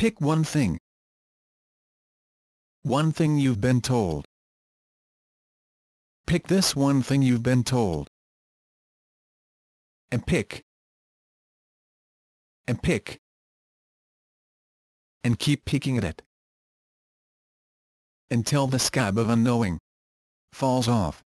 Pick one thing. One thing you've been told. Pick this one thing you've been told. And pick. And pick. And keep picking at it. Until the scab of unknowing falls off.